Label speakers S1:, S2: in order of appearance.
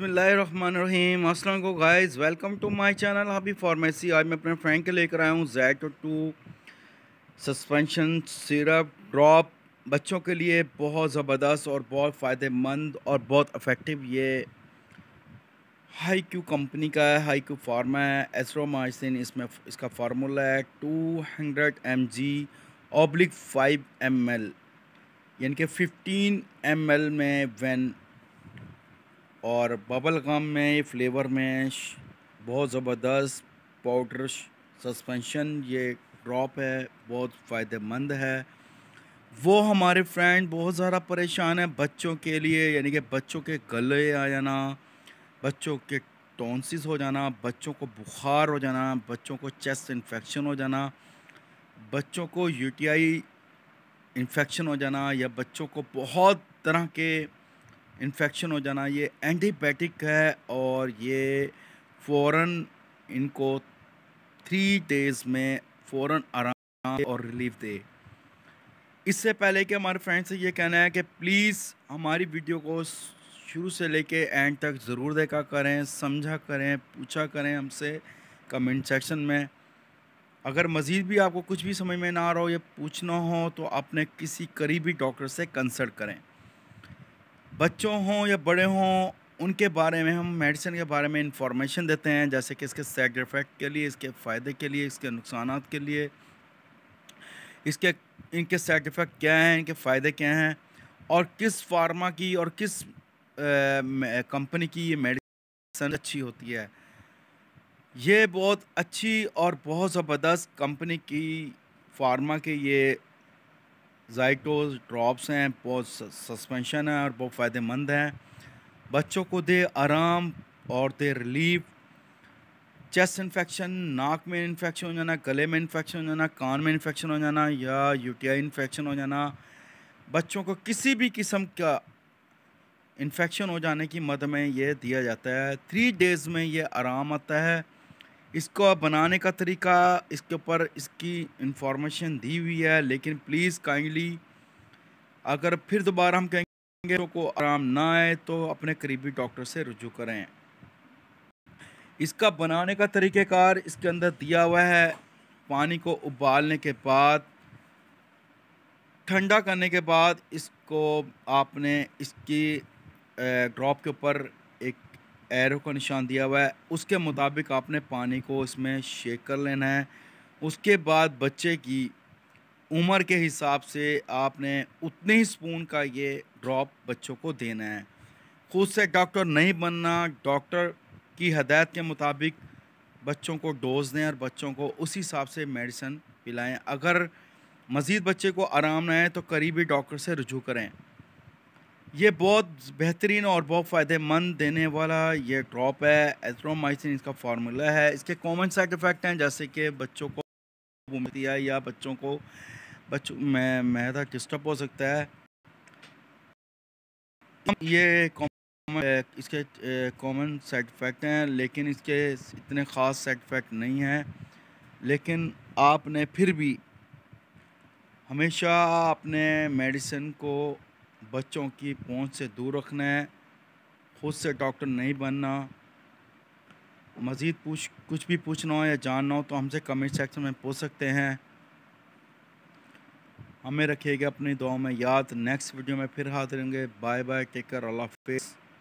S1: बसमीम अस्सलाम को वेलकम टू माय चैनल हबी फार्मेसी आज मैं अपने फ्रेंड के लेकर आया हूँ जैटो टू सस्पेंशन सिरप ड्रॉप बच्चों के लिए बहुत ज़बरदस्त और बहुत फ़ायदेमंद और बहुत अफेक्टिव ये हाई क्यू कंपनी का है हाई क्यू फार्मा है मार्सिन इसमें इसका फार्मूला है two hundred M G oblique five M L यानी कि फ़िफ्टीन एम एल में वन और बबल गम में ये फ्लेवर में बहुत ज़बरदस्त पाउडर सस्पेंशन ये ड्रॉप है बहुत फ़ायदेमंद है वो हमारे फ्रेंड बहुत ज़्यादा परेशान है बच्चों के लिए यानी कि बच्चों के गले आ जाना बच्चों के टॉन्सिस हो जाना बच्चों को बुखार हो जाना बच्चों को चेस्ट इन्फेक्शन हो जाना बच्चों को यूटीआई इन्फेक्शन हो जाना या बच्चों को बहुत तरह के इन्फेक्शन हो जाना ये एंटीबायोटिक है और ये फ़ौर इनको थ्री डेज़ में फ़ौर आराम और रिलीफ दे इससे पहले कि हमारे फ्रेंड से ये कहना है कि प्लीज़ हमारी वीडियो को शुरू से लेके एंड तक ज़रूर देखा करें समझा करें पूछा करें हमसे कमेंट सेक्शन में अगर मज़ीद भी आपको कुछ भी समझ में ना आ रहा हो या पूछना हो तो अपने किसी करीबी डॉक्टर से कंसल्ट करें बच्चों हों या बड़े हों उनके बारे में हम मेडिसिन के बारे में इंफॉर्मेशन देते हैं जैसे कि इसके साइड इफ़ेक्ट के लिए इसके फ़ायदे के लिए इसके नुकसान के लिए इसके इनके साइड इफ़ेक्ट क्या हैं इनके फ़ायदे क्या हैं और किस फार्मा की और किस कंपनी की ये मेडिसिन अच्छी होती है ये बहुत अच्छी और बहुत ज़बरदस्त कंपनी की फार्मा के ये जाइटोज ड्रॉप्स हैं बहुत सस्पेंशन हैं और बहुत फ़ायदेमंद हैं बच्चों को दे आराम और दे रिलीफ चेस्ट इन्फेक्शन नाक में इन्फेक्शन हो जाना गले में इन्फेक्शन हो जाना कान में इन्फेक्शन हो जाना या यूटीआई इन्फेक्शन हो जाना बच्चों को किसी भी किस्म का इन्फेक्शन हो जाने की मद में ये दिया जाता है थ्री डेज़ में ये आराम आता है इसको बनाने का तरीका इसके ऊपर इसकी इंफॉर्मेशन दी हुई है लेकिन प्लीज़ काइंडली अगर फिर दोबारा हम कहेंगे तो को आराम ना आए तो अपने करीबी डॉक्टर से रुजू करें इसका बनाने का तरीक़ेकार इसके अंदर दिया हुआ है पानी को उबालने के बाद ठंडा करने के बाद इसको आपने इसकी ड्रॉप के ऊपर एक एरो का निशान दिया हुआ है उसके मुताबिक आपने पानी को इसमें शेक कर लेना है उसके बाद बच्चे की उम्र के हिसाब से आपने उतने ही स्पून का ये ड्रॉप बच्चों को देना है खुद से डॉक्टर नहीं बनना डॉक्टर की हदायत के मुताबिक बच्चों को डोज दें और बच्चों को उसी हिसाब से मेडिसन पिलाएं अगर मज़ीद बच्चे को आराम ना आए तो करीबी डॉक्टर से रजू करें ये बहुत बेहतरीन और बहुत फ़ायदेमंद देने वाला ये ड्रॉप है एथ्रोमाइसिन इसका फार्मूला है इसके कॉमन साइड इफ़ेक्ट हैं जैसे कि बच्चों को घूमती या बच्चों को बच्चों में मैदा डिस्टर्ब हो सकता है ये कॉमन इसके कॉमन साइड इफ़ेक्ट हैं लेकिन इसके इतने ख़ास साइड इफ़ेक्ट नहीं हैं लेकिन आपने फिर भी हमेशा अपने मेडिसिन को बच्चों की पहुंच से दूर रखना है खुद से डॉक्टर नहीं बनना मज़ीद पूछ कुछ भी पूछना हो या जानना हो तो हमसे कमेंट सेक्शन में पूछ सकते हैं हमें रखिएगा अपनी दुआ में याद नेक्स्ट वीडियो में फिर हाथ देंगे बाय बाय टेक कर अल्लाह हाफिज़